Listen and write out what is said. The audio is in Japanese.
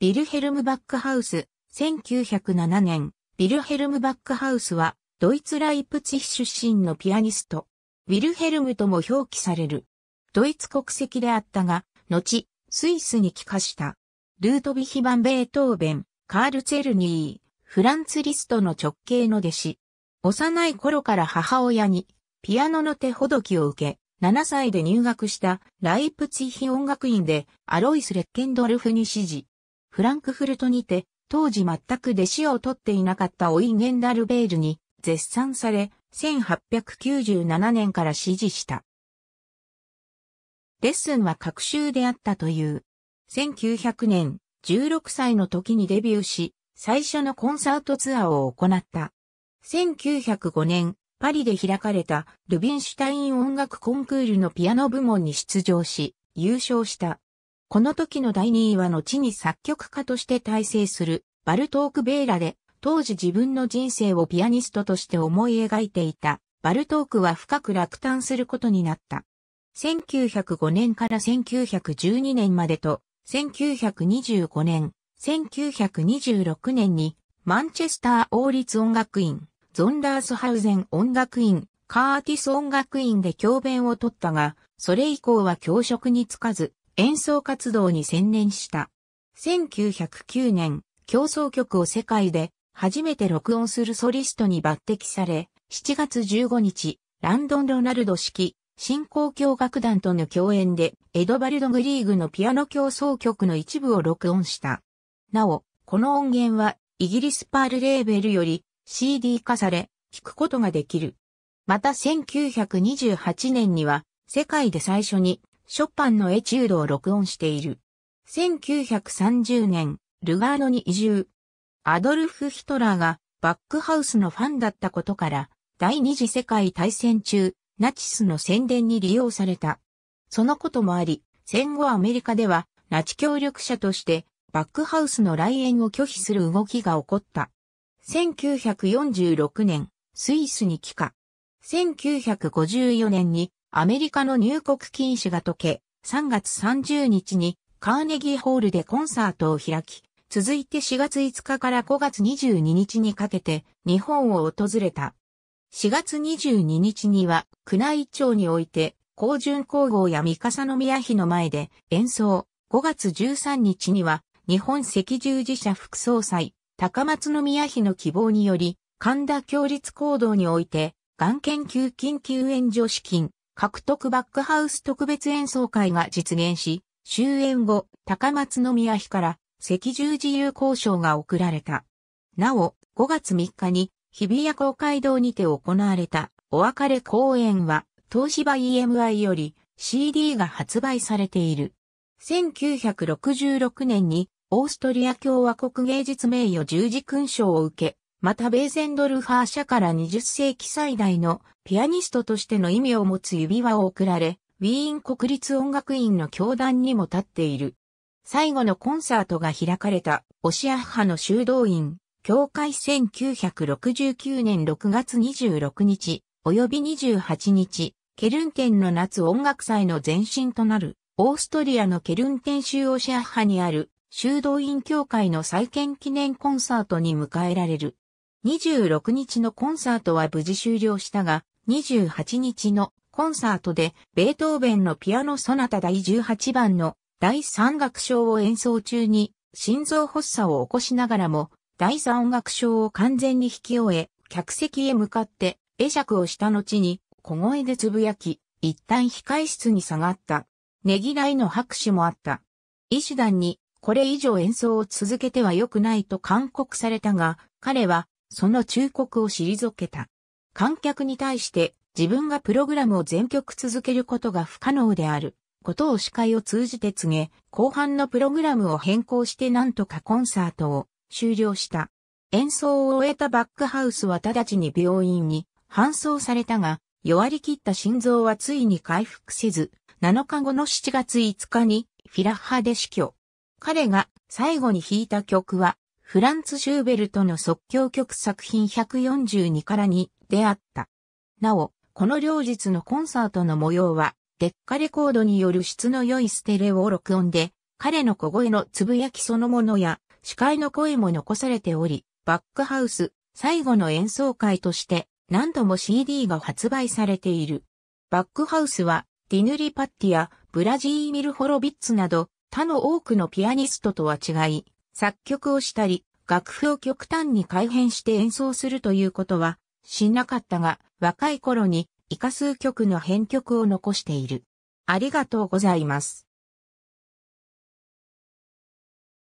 ビルヘルム・バックハウス、1907年、ビルヘルム・バックハウスは、ドイツ・ライプツヒ出身のピアニスト、ウィルヘルムとも表記される。ドイツ国籍であったが、後、スイスに帰化した。ルートビヒ・バン・ベートーベン、カール・ツェルニー、フランツ・リストの直系の弟子。幼い頃から母親に、ピアノの手ほどきを受け、7歳で入学したライプツヒ音楽院でアロイス・レッケンドルフに指示。フランクフルトにて、当時全く弟子を取っていなかったオイゲンダルベールに絶賛され、1897年から支持した。レッスンは各週であったという。1900年、16歳の時にデビューし、最初のコンサートツアーを行った。1905年、パリで開かれたルビンシュタイン音楽コンクールのピアノ部門に出場し、優勝した。この時の第2位は後に作曲家として大成するバルトーク・ベーラで、当時自分の人生をピアニストとして思い描いていた、バルトークは深く落胆することになった。1905年から1912年までと、1925年、1926年に、マンチェスター王立音楽院、ゾンダースハウゼン音楽院、カーティス音楽院で教鞭を取ったが、それ以降は教職につかず、演奏活動に専念した。1909年、競争曲を世界で初めて録音するソリストに抜擢され、7月15日、ランドン・ロナルド式新興教楽団との共演で、エドバルド・グリーグのピアノ競争曲の一部を録音した。なお、この音源は、イギリスパールレーベルより CD 化され、聴くことができる。また1928年には、世界で最初にショパンのエチュードを録音している。1930年、ルガーノに移住。アドルフ・ヒトラーがバックハウスのファンだったことから、第二次世界大戦中、ナチスの宣伝に利用された。そのこともあり、戦後アメリカでは、ナチ協力者として、バックハウスの来園を拒否する動きが起こった。1946年、スイスに帰化。1954年にアメリカの入国禁止が解け、3月30日にカーネギーホールでコンサートを開き、続いて4月5日から5月22日にかけて日本を訪れた。4月22日には宮内庁において高順皇后や三笠宮妃の前で演奏。5月13日には日本赤十字社副総裁高松宮妃の希望により神田共立行動においてがん研究緊急援助資金獲得バックハウス特別演奏会が実現し、終演後、高松宮妃から赤十字友好賞が贈られた。なお、5月3日に日比谷公会堂にて行われたお別れ公演は、東芝 EMI より CD が発売されている。1966年にオーストリア共和国芸術名誉十字勲章を受け、またベーゼンドルファー社から20世紀最大のピアニストとしての意味を持つ指輪を贈られ、ウィーン国立音楽院の教団にも立っている。最後のコンサートが開かれたオシアッハの修道院、教会1969年6月26日、及び28日、ケルンテンの夏音楽祭の前身となる、オーストリアのケルンテン州オシアッハにある修道院教会の再建記念コンサートに迎えられる。26日のコンサートは無事終了したが、28日のコンサートでベートーベンのピアノソナタ第18番の第3楽章を演奏中に心臓発作を起こしながらも第3楽章を完全に引き終え、客席へ向かって会釈をした後に小声でつぶやき、一旦控室に下がった。ねぎらいの拍手もあった。医師団にこれ以上演奏を続けては良くないと勧告されたが、彼はその忠告を退けた。観客に対して自分がプログラムを全曲続けることが不可能であることを司会を通じて告げ、後半のプログラムを変更してなんとかコンサートを終了した。演奏を終えたバックハウスは直ちに病院に搬送されたが、弱り切った心臓はついに回復せず、7日後の7月5日にフィラッハで死去。彼が最後に弾いた曲はフランツ・シューベルトの即興曲作品142から2であった。なお、この両日のコンサートの模様は、デッカレコードによる質の良いステレオ録音で、彼の小声のつぶやきそのものや、司会の声も残されており、バックハウス、最後の演奏会として、何度も CD が発売されている。バックハウスは、ディヌリ・パッティやブラジーミル・ホロビッツなど、他の多くのピアニストとは違い、作曲をしたり、楽譜を極端に改変して演奏するということはしなかったが、若い頃に以下数曲の編曲を残している。ありがとうございます。